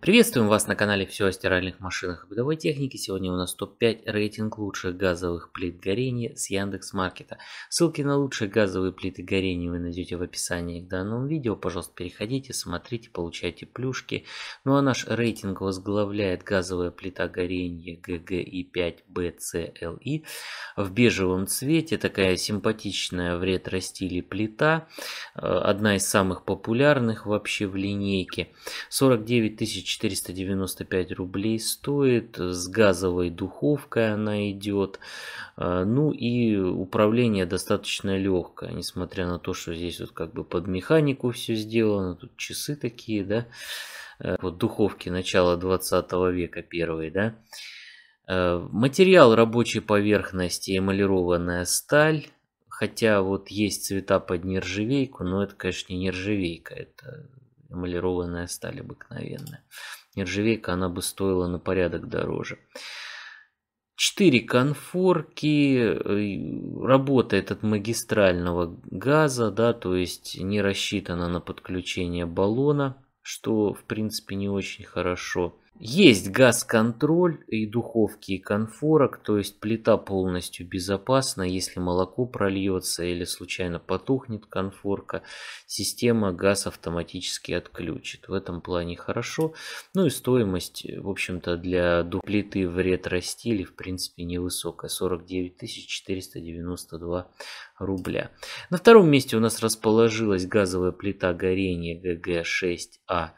Приветствуем вас на канале Все о стиральных машинах и бытовой технике. Сегодня у нас топ-5 рейтинг лучших газовых плит горения с Яндекс Маркета. Ссылки на лучшие газовые плиты горения вы найдете в описании к данному видео. Пожалуйста, переходите, смотрите, получайте плюшки. Ну а наш рейтинг возглавляет газовая плита горения гги 5 бцли в бежевом цвете. Такая симпатичная в ретро-стиле плита. Э, одна из самых популярных вообще в линейке. 49 тысяч 495 рублей стоит, с газовой духовкой она идет, а, ну и управление достаточно легкое, несмотря на то, что здесь вот как бы под механику все сделано, тут часы такие, да, а, вот духовки начала 20 века первые, да. А, материал рабочей поверхности эмалированная сталь, хотя вот есть цвета под нержавейку, но это, конечно, не нержавейка, это эмалированная сталь обыкновенная. Нержавейка она бы стоила на порядок дороже. Четыре конфорки, э, работает от магистрального газа, да, то есть не рассчитана на подключение баллона, что в принципе не очень хорошо. Есть газ-контроль и духовки, и конфорок, то есть плита полностью безопасна. Если молоко прольется или случайно потухнет конфорка, система газ автоматически отключит. В этом плане хорошо. Ну и стоимость, в общем-то, для плиты в ретро-стиле, в принципе, невысокая. 49 492 рубля. На втором месте у нас расположилась газовая плита горения ГГ-6А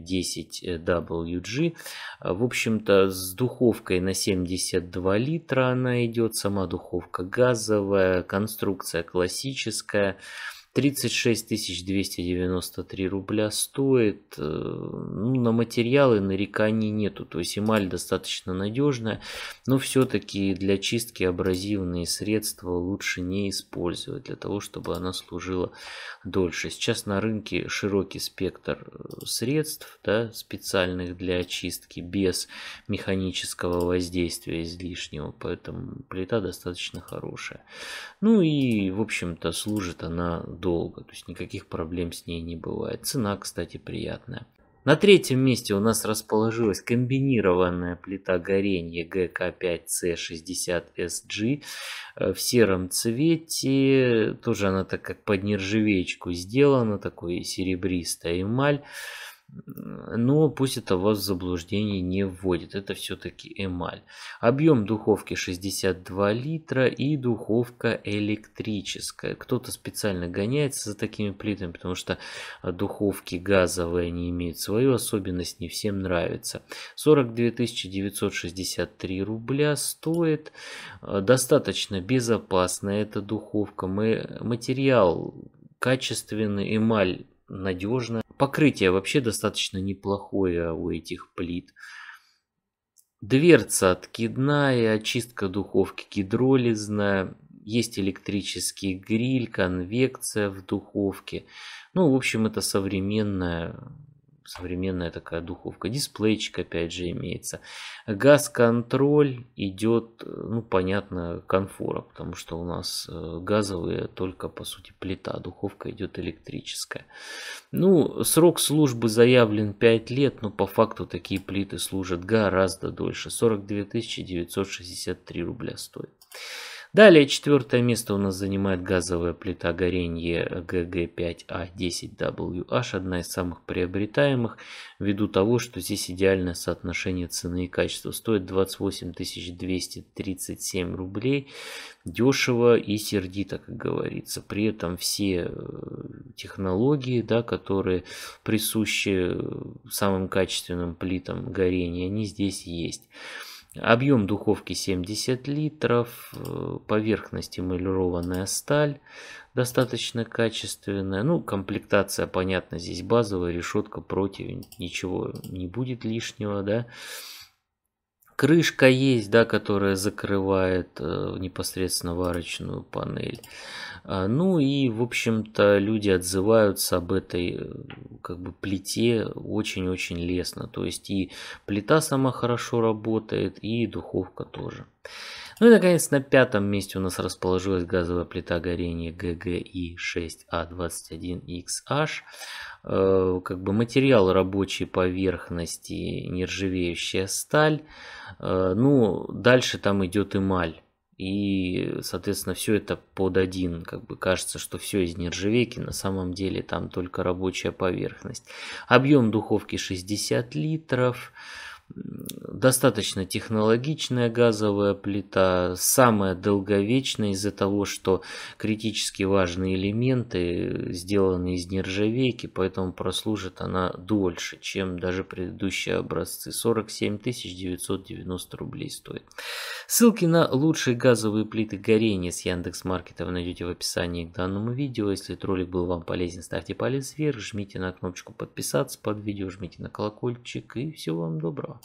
10WG. В общем-то, с духовкой на 72 литра она идет, сама духовка газовая, конструкция классическая. 36 293 рубля стоит. Э, ну, на материалы нареканий нету. То есть эмаль достаточно надежная, но все-таки для чистки абразивные средства лучше не использовать, для того, чтобы она служила дольше. Сейчас на рынке широкий спектр э, средств да, специальных для очистки без механического воздействия излишнего, поэтому плита достаточно хорошая. Ну и, в общем-то, служит она долго, то есть никаких проблем с ней не бывает. Цена, кстати, приятная. На третьем месте у нас расположилась комбинированная плита горения гк 5 c 60 sg в сером цвете. Тоже она так как под нержавеечку сделана, такой серебристая эмаль но пусть это вас в заблуждение не вводит, это все-таки эмаль. Объем духовки 62 литра и духовка электрическая. Кто-то специально гоняется за такими плитами, потому что а, духовки газовые, они имеют свою особенность, не всем нравится. 42 963 рубля стоит, а, достаточно безопасная эта духовка, Мы, материал качественный, эмаль надежная. Покрытие вообще достаточно неплохое у этих плит. Дверца откидная, очистка духовки гидролизная, есть электрический гриль, конвекция в духовке. Ну, в общем, это современная современная такая духовка. Дисплейчик опять же имеется. Газ-контроль идет, ну понятно, конфора, потому что у нас э, газовые только по сути плита, духовка идет электрическая. Ну, срок службы заявлен 5 лет, но по факту такие плиты служат гораздо дольше. 42 963 рубля стоит. Далее четвертое место у нас занимает газовая плита горения GG5A10WH, а одна из самых приобретаемых, ввиду того, что здесь идеальное соотношение цены и качества. Стоит 28 237 рублей, дешево и сердито, как говорится. При этом все э, технологии, да, которые присущи э, самым качественным плитам горения, они здесь есть. Объем духовки 70 литров, э, поверхность эмалированная сталь, достаточно качественная. Ну, комплектация, понятно, здесь базовая решетка противень, ничего не будет лишнего, да крышка есть, да, которая закрывает э, непосредственно варочную панель. А, ну и, в общем-то, люди отзываются об этой э, как бы плите очень-очень лестно. То есть и плита сама хорошо работает, и духовка тоже. Ну и, наконец, на пятом месте у нас расположилась газовая плита горения GGI6A21XH. А э, как бы материал рабочей поверхности нержавеющая сталь. Э, ну, дальше там идет эмаль. И, соответственно, все это под один. Как бы кажется, что все из нержавейки, на самом деле там только рабочая поверхность. Объем духовки 60 литров достаточно технологичная газовая плита, самая долговечная из-за того, что критически важные элементы э, сделаны из нержавейки, поэтому прослужит она дольше, чем даже предыдущие образцы. 47 990 рублей стоит. Ссылки на лучшие газовые плиты горения с Яндекс.Маркета вы найдете в описании к данному видео. Если этот ролик был вам полезен, ставьте палец вверх, жмите на кнопочку подписаться под видео, жмите на колокольчик и всего вам доброго.